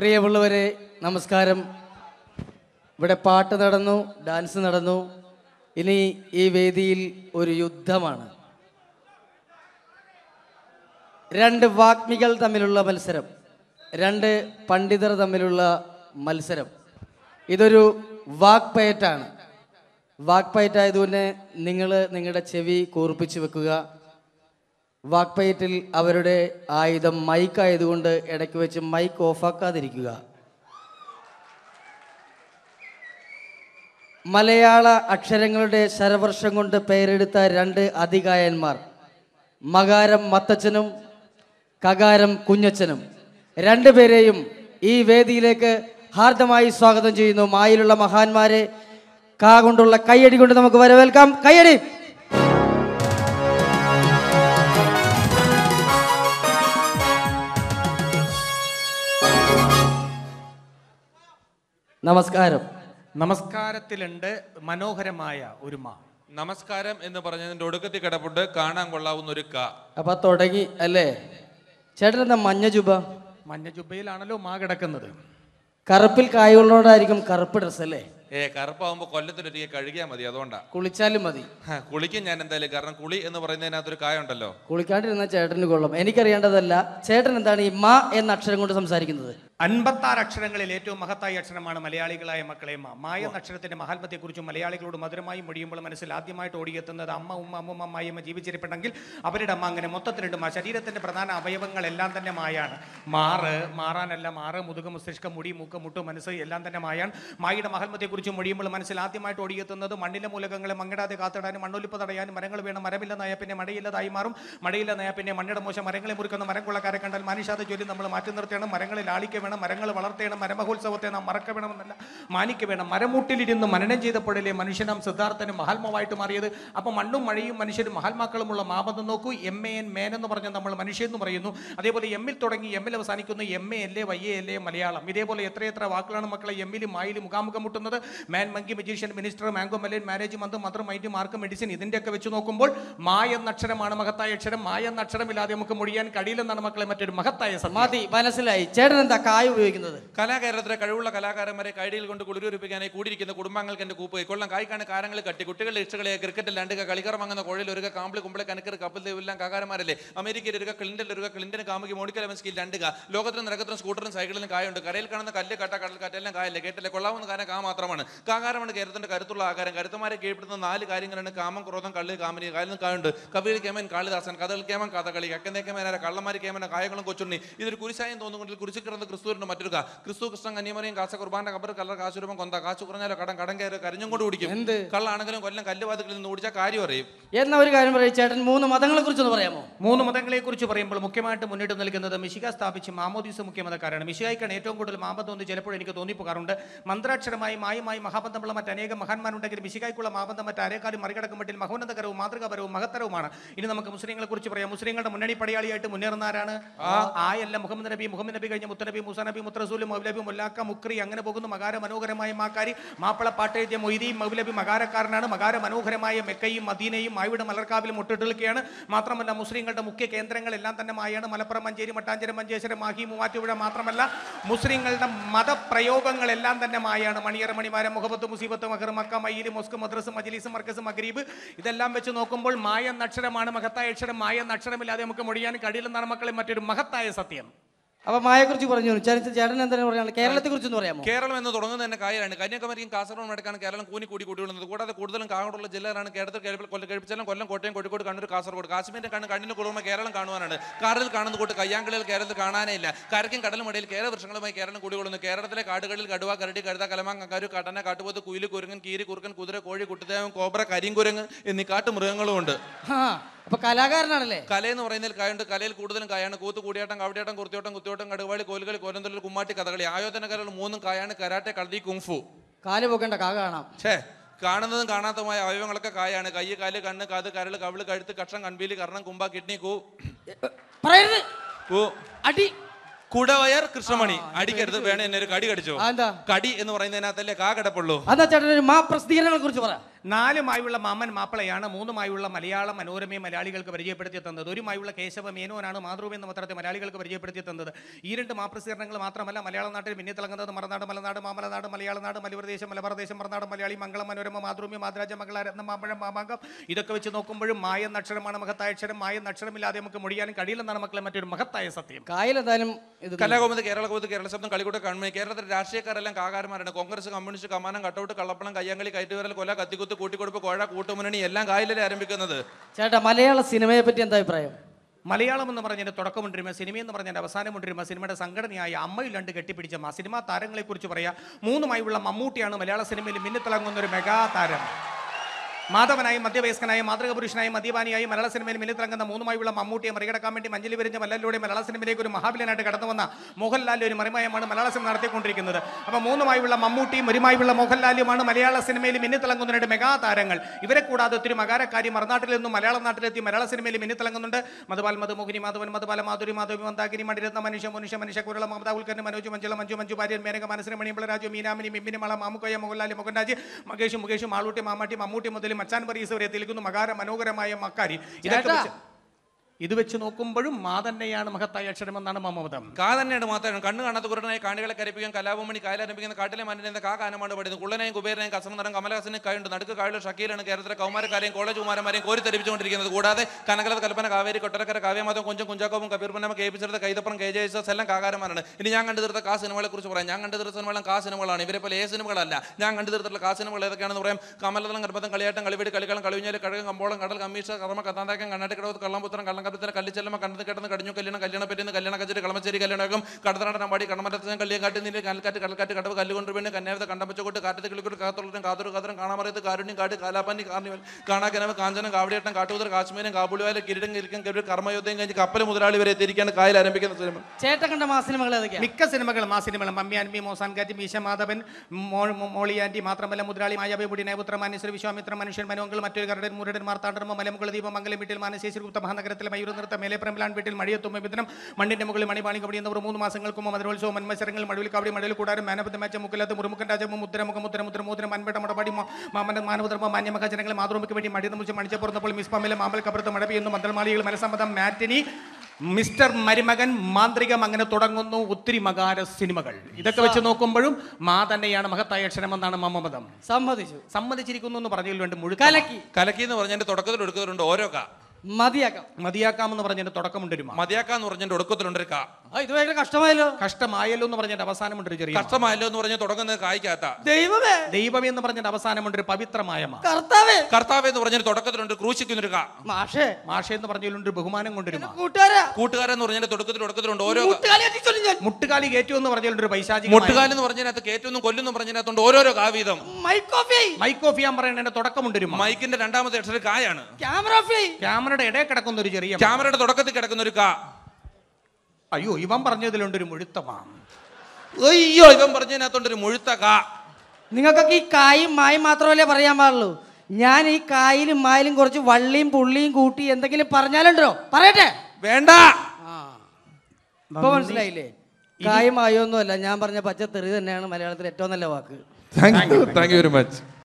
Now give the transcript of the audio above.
പ്രിയമുള്ളവരെ നമസ്കാരം ഇവിടെ പാട്ട് നടന്നു ഡാൻസ് നടന്നു ഇനി ഈ വേദിയിൽ ഒരു യുദ്ധമാണ് രണ്ട് വാഗ്മികൾ തമ്മിലുള്ള മത്സരം രണ്ട് പണ്ഡിതർ തമ്മിലുള്ള മത്സരം ഇതൊരു വാക്പയറ്റാണ് വാക്പയറ്റായതുകൊണ്ട് നിങ്ങൾ നിങ്ങളുടെ ചെവി കൂർപ്പിച്ചു വെക്കുക വാക്പയറ്റിൽ അവരുടെ ആയുധം മൈക്കായതുകൊണ്ട് ഇടയ്ക്ക് വെച്ച് മൈക്ക് ഓഫാക്കാതിരിക്കുക മലയാള അക്ഷരങ്ങളുടെ ശരവർഷം കൊണ്ട് പേരെടുത്ത രണ്ട് അധികായന്മാർ മകാരം മത്തച്ഛനും കകാരം കുഞ്ഞച്ചനും രണ്ടുപേരെയും ഈ വേദിയിലേക്ക് ഹാർദമായി സ്വാഗതം ചെയ്യുന്നു മായിലുള്ള മഹാന്മാരെ കാ കൊണ്ടുള്ള കൈയടി കൊണ്ട് നമുക്ക് വരവേൽക്കാം കൈയടി നമസ്കാരം നമസ്കാരത്തിലുണ്ട് മനോഹരമായ ഒരു മാ നമസ്കാരം എന്ന് പറഞ്ഞതിന്റെ ഒടുക്കത്തിൽ കിടപ്പുണ്ട് കാണാൻ കൊള്ളാവുന്ന ഒരു ക അപ്പൊ തുടങ്ങി അല്ലേ ചേട്ടൻ എന്താ മഞ്ഞ ജുബ മഞ്ഞ ജുബയിലാണല്ലോ മാ കിടക്കുന്നത് കറുപ്പിൽ കായുള്ളോണ്ടായിരിക്കും കറുപ്പ് ഡ്രസ് അല്ലേ ഏ കറുപ്പാകുമ്പോ കൊല്ലത്തിലൊരിക്കൽ കഴുകിയാൽ മതി അതുകൊണ്ടാ കുളിച്ചാലും മതി കുളിക്കും ഞാൻ എന്തായാലും കാരണം കുളി എന്ന് പറയുന്നതിനകത്തൊരു കായുണ്ടല്ലോ കുളിക്കാണ്ടിരുന്ന ചേട്ടന് കൊള്ളും എനിക്കറിയേണ്ടതല്ല ചേട്ടൻ എന്താണ് ഈ മാ എന്ന അക്ഷരം കൊണ്ട് സംസാരിക്കുന്നത് അൻപത്താറ് അക്ഷരങ്ങളിൽ ഏറ്റവും മഹത്തായ അക്ഷരമാണ് മലയാളികളായ മക്കളെ അമ്മ മായ നക്ഷരത്തിന്റെ മഹാത്മത്തെക്കുറിച്ചും മലയാളികളോട് മധുരമായി മൊഴിയുമ്പോൾ മനസ്സിൽ ആദ്യമായിട്ട് ഓടിയെത്തുന്നത് അമ്മ ഉമ്മ അമ്മുമ്മ മായമ്മ ജീവിച്ചിരിപ്പുണ്ടെങ്കിൽ അവരുടെ അമ്മ അങ്ങനെ മൊത്തത്തിലുണ്ട് മാ ശരീരത്തിന്റെ പ്രധാന അവയവങ്ങളെല്ലാം തന്നെ മായാണ് മാറ് മാറാനല്ല മാറ് മുതുക മസ്തിഷ്കം മുടി മൂക്ക് മുട്ട് മനസ്സ് എല്ലാം തന്നെ മായാണ് മായയുടെ മഹാത്മത്തെക്കുറിച്ചും മൊഴിയുമ്പോൾ മനസ്സിൽ ആദ്യമായിട്ട് ഓടിയെത്തുന്നത് മണ്ണിലെ മൂലകങ്ങളെ മങ്ങടാതെ കാത്തിടാനും മണ്ണൊലിപ്പ് തടയാനും മരങ്ങൾ വേണം മരമില്ലെന്നായ പിന്നെ മഴയില്ലാതായി മാറും മഴയില്ലെന്നായ പിന്നെ മണ്ണിടമോശം മോശം മരങ്ങളെ മുറിക്കുന്ന മരം കൊള്ളക്കാരെ കണ്ടാൽ മനുഷ്യാതെ ജോലി നമ്മൾ മാറ്റി നിർത്തിയാണ് മരങ്ങളിൽ ആളിക്ക വേണം മരങ്ങൾ വളർത്തേണം മരമഹോത്സവത്തെ നാം മറക്ക വേണമെന്നല്ല മാനിക്ക വേണം മരമൂട്ടിലിരുന്ന് മനനം ചെയ്തപ്പോഴല്ലേ മനുഷ്യനാം സിദ്ധാർത്ഥനും മഹാത്മാവായിട്ട് മാറിയത് അപ്പം മണ്ണും മഴയും മനുഷ്യരും മഹാത്മാക്കളുമുള്ള മാപതം നോക്കൂ എം എ എൻ മേൻ എന്ന് പറഞ്ഞ നമ്മൾ മനുഷ്യൻ എന്ന് പറയുന്നു അതേപോലെ എമ്മിൽ തുടങ്ങി എമ്മിൽ അവസാനിക്കുന്നു M A L A Y A L A Malayalam ഇതേപോലെ എത്രയെത്ര വാക്കുകളാണ് മക്കളെ എമ്മിലും മായിലും മുഖാമുഖം മുട്ടുന്നത് man monkey magician minister mango മലയൻ മാനേജ് മന്ത് മന്ത്രം മൈൻഡ് മാർക്ക് മെഡിസിൻ ഇതിൻ്റെയൊക്കെ വെച്ച് നോക്കുമ്പോൾ മായ എന്ന അക്ഷരമാണ് മഹത്തായ അക്ഷരം മായ എന്ന അക്ഷരമില്ലാതെ നമുക്ക് മൊഴിയാൻ കഴിയില്ലെന്നാണ് മക്കളെ മറ്റൊരു മഹത്തായ സമാധി മനസ്സിലായി ചേട്ടൻ എന്താ ചായ ഉപയോഗിക്കുന്നത് കലാകേരളത്തിലെ കഴിവുള്ള കലാകാരന്മാരെ കൈടിയിൽ കൊണ്ട് കുളിരൂരിപ്പിക്കാനായി കൂടിയിരിക്കുന്ന കുടുംബങ്ങൾക്ക് എന്റെ കൂപ്പ് കൊള്ളം കായ്ക്കാണ് കാരങ്ങൾ കട്ടി കുട്ടികളുടെ ഇഷ്ടകളെ ക്രിക്കറ്റിൽ രണ്ട് കളിക്കാർ വാങ്ങുന്ന കോഴിൽ ഒരു കാമ്പിളി കുമ്പളെ കനക്കർ കപ്പൽ ദേവെല്ലാം കാകാരന്മാരല്ലേ അമേരിക്കയിൽ ഒരു ക്ലിൻഡനിൽ ഒരു ക്ലിൻഡൻ കാമുകി മോണിക്ക രണ്ട് രണ്ടുക ലോകത്തിന് നിരക്കത്തിനും സ്കൂട്ടറും സൈക്കിളിനും കായുണ്ട് കരയിൽ കാണുന്ന കല്ല് കട്ട കടൽ കാറ്റെല്ലാം കായല്ലേ കേട്ടല്ലേ കൊള്ളാവുന്ന കാരണം കാ മാത്രമാണ് കാകാരമാണ് കേരളത്തിന്റെ കരുത്തുള്ള ആകാരം കരുത്തമാരെ കീഴ്പ്പെടുന്ന നാല് കാര്യങ്ങളാണ് കാമം ക്രോധം കള്ളി കാമനി കാലിന് കായുണ്ട് കവിയിൽ കേമൻ കാളിദാസൻ കഥകൾ കേമൻ കഥകളി അക്കനെ കേമനാര കള്ളമാരി കേമന കായകളും കൊച്ചുണ്ണി ഇതൊരു കുരിശായം തോന്നുകൊണ്ടിൽ കുരിശ് കിടന്ന് ക്രിസ്തു ക്രിസ്തുവിൻ്റെ മറ്റൊരു ക്രിസ്തു കൃഷ്ണൻ കന്യമറിയും കാശ കുർബാന്റെ കബർ കല്ലർ കാശുരൂപം കൊന്ത കാശു കുറഞ്ഞാലോ കടം കടം കയറി കരഞ്ഞും കൊണ്ട് കുടിക്കും എന്ത് കള്ളാണെങ്കിലും കൊല്ലം കല്ലുവാതുകളിൽ നിന്ന് ഓടിച്ചാൽ കാര്യം അറിയും എന്ന ഒരു കാര്യം പറയും ചേട്ടൻ മൂന്ന് മതങ്ങളെ കുറിച്ച് ഒന്ന് പറയാമോ മൂന്ന് മതങ്ങളെ കുറിച്ച് പറയുമ്പോൾ മുഖ്യമായിട്ട് മുന്നിട്ട് നിൽക്കുന്നത് മിശിക സ്ഥാപിച്ച് മാമോദീസ മുഖ്യമതക്കാരാണ് മിശികായിക്കാണ് ഏറ്റവും കൂടുതൽ മാപത്തം എന്ന് ചിലപ്പോൾ എനിക്ക് തോന്നിപ്പോകാറുണ്ട് മന്ത്രാക്ഷരമായി മായമായി മഹാബന്ധമുള്ള അനേകം മഹാന്മാരുണ്ടെങ്കിൽ മിശികായ്ക്കുള്ള മാബന്ധം മറ്റ് ആരെക്കാരും മറികടക്കുമ്പോൾ മഹോന്നതകരവും മാതൃകാപരവും മഹത്തരവുമാണ് ഇനി നമുക്ക് മുസ്ലിങ്ങളെ കുറിച്ച് പറയാം മുസ്ലിങ്ങളുടെ മുന്നണി പടയാളിയായിട്ട് മുന്നേറുന്നവരാണ് ആയല്ല മുഹമ്മദ് നബി മുഹമ്മദ് നബി കഴിഞ്ഞ മുത്തനബി മുസ മുസനബി മുത്രസൂല് മൗലബി മുല്ലാക്ക മുക്രി അങ്ങനെ പോകുന്ന മകാര മനോഹരമായ മാക്കാരി മാപ്പിള പാട്ടെഴുതിയ മൊയ്തി മൗലബി മകാരക്കാരനാണ് മകാര മനോഹരമായ മെക്കയും മദീനയും മായുടെ മലർക്കാവിലും മുട്ടിട്ടിരിക്കുകയാണ് മാത്രമല്ല മുസ്ലിങ്ങളുടെ മുഖ്യ കേന്ദ്രങ്ങളെല്ലാം തന്നെ മായാണ് മലപ്പുറം മഞ്ചേരി മട്ടാഞ്ചേരി മഞ്ചേശ്വരം മാഹി മൂവാറ്റുപുഴ മാത്രമല്ല മുസ്ലിങ്ങളുടെ മതപ്രയോഗങ്ങളെല്ലാം തന്നെ മായാണ് മണിയർ മണിമാര മുഹബത്ത് മുസീബത്ത് മഹർ മക്ക മയിൽ മൊസ്ക് മദ്രസ് മജലീസ് മർക്കസ് മഗ്രീബ് ഇതെല്ലാം വെച്ച് നോക്കുമ്പോൾ മായ നക്ഷരമാണ് മഹത്തായ അക്ഷരം മായ നക്ഷരമില്ലാതെ നമുക്ക് മൊഴിയാൻ കഴിയില്ലെന്നാണ് മക്കളെ മറ്റൊരു മഹത്തായ സത്യം അപ്പൊ കുറിച്ച് പറഞ്ഞു ചരിത്ര ചേട്ടൻ എന്താണ് പറയുന്നത് കേരളത്തെ കുറിച്ച് പറയാമോ കേരളം എന്ന് തുടങ്ങുന്നത് തന്നെ കാര്യമാണ് കന്യാകുമാരിയും കാസർഗോഡും അടക്കാണ് കേരളം കൂനി കൂടി കൂടി ഉള്ളത് കൂടാതെ കൂടുതലും കാങ്ങോടുള്ള ജില്ലകളാണ് കേരളത്തിൽ കഴിപ്പിച്ചാലും കൊല്ലം കോട്ടയം കോഴിക്കോട് കണ്ണൂർ കാസർഗോഡ് കാശ്മീരിന്റെ കണ്ണ് കണ്ണിന് കുളിർമ കേരളം കാണുവാനാണ് കാറിൽ കാണുന്ന കൂട്ട് കയ്യാങ്കളിയിൽ കേരളത്തിൽ കാണാനേ ഇല്ല കരക്കും കടലും ഇടയിൽ വൃക്ഷങ്ങളുമായി കേരളം കൊള്ളുന്നു കേരളത്തിലെ കാടുകളിൽ കടുവ കരടി കഴുത കലമാങ്കാരു കടന കാട്ടുപോത്ത് കുയിൽ കുരങ്ങൻ കീരി കുറുക്കൻ കുതിര കോഴി കുട്ടിദേവൻ കോബ്ര കരിങ്കുരങ്ങ് എന്നീ കാട്ടുമൃഗങ്ങളും ഉണ്ട് അപ്പൊ കലാകാരനാണല്ലേ എന്ന് പറയുന്നതിൽ കായുണ്ട് കലയിൽ കൂടുതലും കായാണ് കൂത്ത് കൂടിയാട്ടം കവിടിയാട്ടം കുർത്തിയോട്ടം കുത്തിയോട്ടം കടുവാളി കോലുകളി കോലന്തൊഴിൽ കുമ്മാട്ടി കഥകളി ആയോധന കലകൾ മൂന്നും കായാണ് കരാട്ടെ കളരി കുംഫു കാല് പോക്കേണ്ട കാ കാണാം ഛേ കാണുന്നതും കാണാത്തതുമായ അവയവങ്ങളൊക്കെ കായാണ് കൈ കാല് കണ്ണ് കാത് കരൾ കവിള് കഴുത്ത് കക്ഷം കൺപീലി കർണം കുമ്പ കിഡ്നി കൂ പറയരുത് കൂ അടി കുടവയർ കൃഷ്ണമണി അടിക്കരുത് വേണേ എന്നെ ഒരു കടി കടിച്ചോ കടി എന്ന് പറയുന്നതിനകത്തല്ലേ കാ കിടപ്പുള്ളൂ അതാ ചേട്ടൻ മാ പ്രസിദ്ധീകരണങ്ങളെ കുറിച്ച് പറയാം നാലുമായുള്ള മാമൻ മാപ്പിളയാണ് മൂന്നുമായുള്ള മലയാളം മനോരമയെ മലയാളികൾക്ക് പരിചയപ്പെടുത്തി തന്നത് ഒരുമായുള്ള കേശവ മേനോനാണ് മാതൃഭൂമി എന്ന പത്രത്തെ മലയാളികൾക്ക് പരിചയപ്പെടുത്തി തന്നത് ഈ രണ്ട് മാപ്രസിദ്ധീകരണങ്ങൾ മാത്രമല്ല മലയാള നാട്ടിൽ പിന്നെ തിളങ്ങുന്നത് മറനാട് മലനാട് മാമലനാട് മലയാളനാട് മലപ്രദേശം മലപ്രദേശം മറനാട് മലയാളി മംഗളം മനോരമ മാതൃഭൂമി മാതരാജ മംഗളാരത്നം മാമ്പഴം മാമാങ്കം ഇതൊക്കെ വെച്ച് നോക്കുമ്പോഴും മായ നക്ഷരമാണ് മഹത്തായ അക്ഷരം മായ നക്ഷരമില്ലാതെ നമുക്ക് മൊഴിയാനും കഴിയില്ലെന്നാണ് മക്കളെ മറ്റൊരു മഹത്തായ സത്യം കായലെന്തായാലും കലാകോമത് കേരളകോമത് കേരള ശബ്ദം കളിക്കൂട്ട കൺമേ കേരളത്തിൽ രാഷ്ട്രീയക്കാരെല്ലാം കാകാരമാരാണ് കോൺഗ്രസ് കമ്മ്യൂണിസ്റ്റ് കമാനം കട്ടൗട്ട് കള്ളപ്പണം കയ്യാങ്കളി കയറ്റുവരൽ കൊല കത്തിക്കുത്ത് കൊടുത്ത് കൂട്ടിക്കൊടുപ്പ് കോഴ കൂട്ടുമുന്നണി എല്ലാം കായലിലെ ആരംഭിക്കുന്നത് ചേട്ടാ മലയാള സിനിമയെ പറ്റി എന്താ അഭിപ്രായം മലയാളം എന്ന് തുടക്കം തുടക്കമുണ്ടിരുമ സിനിമ എന്ന് പറഞ്ഞതിൻ്റെ അവസാനമുണ്ടിരുമ സിനിമയുടെ സംഘടനയായ അമ്മയിൽ രണ്ട് കെട്ടിപ്പിടിച്ച സിനിമാ താരങ്ങളെക്കുറിച്ച് പറയാം മൂന്നുമായുള്ള മമ്മൂട്ടിയാണ് മലയാള സിനിമയിൽ മിന്നിത്തിളങ്ങുന്ന ഒരു മെഗാ താരം മാധവനായി മധ്യവയസ്കനായി മാതൃക പുരുഷനായി മദ്യപാനിയായി മലയാള സിനിമയിൽ മിലിത്തിറങ്ങുന്ന മൂന്നുമായുള്ള മമ്മൂട്ടിയെ മറികടക്കാൻ വേണ്ടി മഞ്ഞലി വിരിഞ്ഞ മല്ലലിലൂടെ മലയാള സിനിമയിലേക്ക് ഒരു മഹാബിലനായിട്ട് കടന്നു വന്ന മോഹൻലാലിൻ്റെ ഒരു മറിമയമാണ് മലയാള സിനിമ നടത്തിക്കൊണ്ടിരിക്കുന്നത് അപ്പോൾ മൂന്നുമായുള്ള മമ്മൂട്ടിയും മരുമായുള്ള മോഹൻലാലിയുമാണ് മലയാള സിനിമയിൽ മിന്നിത്തിളങ്ങുന്ന രണ്ട് മെഗാതാരങ്ങൾ ഇവരെ കൂടാതെ ഒത്തിരി മകാരക്കാരി മറുനാട്ടിൽ നിന്നും മലയാള നാട്ടിലെത്തി മലയാള സിനിമയിൽ മിന്നിത്തിളങ്ങുന്നുണ്ട് മധുപാൽ മധുമോഹിനി മാധവൻ മധുപാല മാധുരി മാധവി മന്ദാകിനി മണിരത്ന മനുഷ്യ മനുഷ്യ മനുഷ്യ കുരള മമത മനോജ് മഞ്ജുള മഞ്ജു മഞ്ജു ഭാര്യൻ മേനക മനസ്സിന് മണിയമ്പള രാജു മീനാമിനി മിമ്മിനി മള മാമുക്കോയ മോഹൻലാലി മോഹൻരാജ് മകേഷ് മുകേഷ് മാളൂട്ടി മാമാട്ടി മമ്മൂട്ടി മുതൽ മച്ചാൻ പറീസ് വരെ തെളിക്കുന്നു മകാര മനോഹരമായ മക്കാരി ഇതൊക്കെ ഇത് വെച്ച് നോക്കുമ്പോഴും മാ തന്നെയാണ് മഹത്തായ അക്ഷരമെന്നാണ് മമതം കാ തന്നെയാണ് മാത്രമാണ് കണ്ണ് കാണാത്ത കുരുടനായി കാണികളെ കരിപ്പിക്കാൻ കലാപമണി കായലരംഭിക്കുന്ന കാട്ടിലെ മന്നിനെ കാ കാനമാണ് പാടുന്നത് കുള്ളനെയും കുബേരനെയും നിറം കമലഹാസനെ കൈയുണ്ട് നടുക്ക് കാഴ്ച ഷക്കീലാണ് കേരളത്തിലെ കൗമാരക്കാരെയും കോളേജ് കുമാരന്മാരെയും കോരി തെരിപ്പിച്ചുകൊണ്ടിരിക്കുന്നത് കൂടാതെ കനകലത്ത് കൽപ്പന കാവേരി കൊട്ടരക്കര കാവ്യമാതം കുഞ്ചം കുഞ്ചാക്കോവും കബീർ പന്നമ കേൾപ്പിച്ചെടുത്ത കൈതപ്പുറം കെ ജെ എസ് എല്ലാം കാകാരന്മാരാണ് ഇനി ഞാൻ കണ്ടുതീർത്ത കാ സിനിമകളെ കുറിച്ച് പറയാം ഞാൻ കണ്ടുതീർത്ത സിനിമകളും കാ സിനിമകളാണ് ഇവരെ പോലെ ഏ സിനിമകളല്ല ഞാൻ കണ്ടു കാ സിനിമകൾ ഏതൊക്കെയാണെന്ന് പറയാം കമലതളം ഗർഭത്തം കളിയാട്ടം കളിവീട് കളിക്കളം കളിഞ്ഞാൽ കഴുകം കമ്പോളം കടൽ കമ്മീഷ കർമ്മ കഥാന്തകം കണ്ണാട്ടിക്കടവ് കള്ളംപുത്രം കള്ളം കപ്പിത്തല കല്ലിച്ചെല്ലമ്മ കണ്ടത് കേട്ടത് കടിഞ്ഞു കല്യാണം കല്യാണ പെരുന്ന് കല്യാണ കച്ചേരി കളമച്ചേരി കല്യാണം കടത്തനാടൻ പാടി കടമറ്റത്തൻ കല്യാൺ കാട്ടി നിന്ന് കൽക്കാറ്റ് കടൽക്കാറ്റ് കടവ് കല്ലുകൊണ്ട് പിന്നെ കന്യാവത കണ്ടമ്പച്ചോട്ട് കാറ്റത്ത് കിളിക്കോട്ട് കാത്തുള്ളതും കാതൊരു കാതരം കാണാമറിയത്ത് കാരുണ്യം കാട്ട് കാലാപ്പാനി കാർണിവൽ കനവ് കാഞ്ചനം കാവടിയേട്ടൻ കാട്ടുകുതിർ കാശ്മീരം കാബുളിവാല കിരീടം കിരിക്കും കവിടെ കർമ്മയോദ്ധം കഴിഞ്ഞ് കപ്പൽ മുതലാളി വരെ എത്തിയിരിക്കുകയാണ് കായൽ ആരംഭിക്കുന്ന സിനിമ ചേട്ട കണ്ട മാ സിനിമകൾ മിക്ക സിനിമകളും ആ സിനിമകളും മമ്മി മോസാൻ കാറ്റി മീശ മാധവൻ മോളി ആൻറ്റി മാത്രമല്ല മുതലാളി മായാബിപുടി നയപുത്ര മാനേശ്വര വിശ്വാമിത്ര മനുഷ്യൻ മനോങ്കൾ മറ്റൊരു കരടൻ മുരടൻ മാർത്താണ്ഡർമ്മ മലമുകൾ ദീപം മംഗലം വീട്ടിൽ മാനശേശ്വരി ഗുപ്ത മഹാനഗരത്തിലെ മറയൂരുന്നിർത്ത നൃത്ത പ്രംപ്ലാൻ വീട്ടിൽ മഴയെത്തുമ്പോൾ മണ്ണിന്റെ മുകളിൽ മണിപാണി കവടി എന്നിവർ മൂന്ന് മാസങ്ങൾക്കും മധുരോത്സവം മന്മത്സരങ്ങൾ മടുവിൽ കവടി മടുവിൽ കൂടാരം മാനപത്ത് മാച്ച മുക്കലത്ത് മുറുമുഖൻ രാജമും മുദ്രമുഖം മുദ്ര മുദ്ര മോതിരം മൻപേട്ട മടപാടി മാമന്റെ മാനവധർമ്മ മാന്യമക ജനങ്ങളെ മാതൃഭൂമിക്ക് വേണ്ടി മടി മുറിച്ച് മിസ് പമ്മിലെ മാമ്പൽ കബറത്ത് മഴ പെയ്യുന്നു മന്ത്രമാളികൾ മനസമ്മതം മാറ്റിനി മിസ്റ്റർ മരുമകൻ മാന്ത്രികം അങ്ങനെ തുടങ്ങുന്നു ഒത്തിരി മകാര സിനിമകൾ ഇതൊക്കെ വെച്ച് നോക്കുമ്പോഴും മാ തന്നെയാണ് മഹത്തായ എന്നാണ് മമമതം സമ്മതിച്ചു സമ്മതിച്ചിരിക്കുന്നു എന്ന് പറഞ്ഞതിൽ കലക്കി കലക്കി എന്ന് പറഞ്ഞതിന്റെ തുടക്കത്തിൽ എടുക്കുന്നുണ്ട് ഓരോ കാ മതിയാക്കാം മതിയാക്കാം എന്ന് തുടക്കം തുടക്കമുണ്ടൊരു മതിയാക്കാം എന്ന് പറഞ്ഞതിന്റെ ഒടുക്കത്തിലുണ്ടൊരു കാ ഇത് കഷ്ടമായല്ലോ കഷ്ടമായല്ലോ എന്ന് പറഞ്ഞതിന്റെ ഉണ്ട് ചെറിയ കഷ്ടമായല്ലോ എന്ന് പറഞ്ഞ തുടങ്ങുന്നത് കായ്ക്കാത്ത ദൈവമേ ദൈവമേ എന്ന് പറഞ്ഞതിന്റെ ഉണ്ട് പവിത്രമായ കർത്താവേ കർത്താവേ എന്ന് പറഞ്ഞ തുടക്കത്തിലുണ്ട് ക്രൂശിക്കുന്നൊരു കാ മാഷേ മാഷേ എന്ന് പറഞ്ഞതിലുണ്ട് ബഹുമാനം കൊണ്ടൊരു കൂട്ടുകാരാ എന്ന് പറഞ്ഞതിന്റെ തുടക്കത്തിൽ തുടക്കത്തിലുണ്ട് ഓരോ മുട്ടുകാലി കയറ്റു എന്ന് ഒരു പൈശാചി മുട്ടുകാലി എന്ന് പറഞ്ഞതിനകത്ത് എന്നും കൊല്ലുന്നു പറഞ്ഞതിനകത്തുണ്ട് ഓരോരോ കാവീതം മൈക്കോഫി മൈക്കോഫി തുടക്കം പറയുന്നതിന്റെ മൈക്കിന്റെ രണ്ടാമത്തെ അക്ഷരം കായാണ് ക്യാമറ ക്യാമറയുടെ ഇടയിൽ കിടക്കുന്ന ഒരു ചെറിയ ക്യാമറയുടെ തുടക്കത്തിൽ കിടക്കുന്ന ഒരു കാ അയ്യോ ഇവൻ പറഞ്ഞതിലുണ്ടൊരു ഒരു മുഴുത്തമാണ് അയ്യോ ഇവൻ പറഞ്ഞതിനകത്തുണ്ട് ഒരു മുഴുത്ത കാ നിങ്ങൾക്കൊക്കെ ഈ കായും മായും മാത്രമല്ലേ പറയാൻ പാടുള്ളൂ ഞാൻ ഈ കായിലും മായിലും കുറച്ച് വള്ളിയും പുള്ളിയും കൂട്ടി എന്തെങ്കിലും പറഞ്ഞാലുണ്ടോ പറയട്ടെ വേണ്ട ഇപ്പൊ മനസ്സിലായില്ലേ കായും മായോ ഒന്നുമല്ല ഞാൻ പറഞ്ഞ പച്ച തെറി തന്നെയാണ് മലയാളത്തിൽ ഏറ്റവും നല്ല വാക്ക് താങ്ക് യു വെരി മച്ച്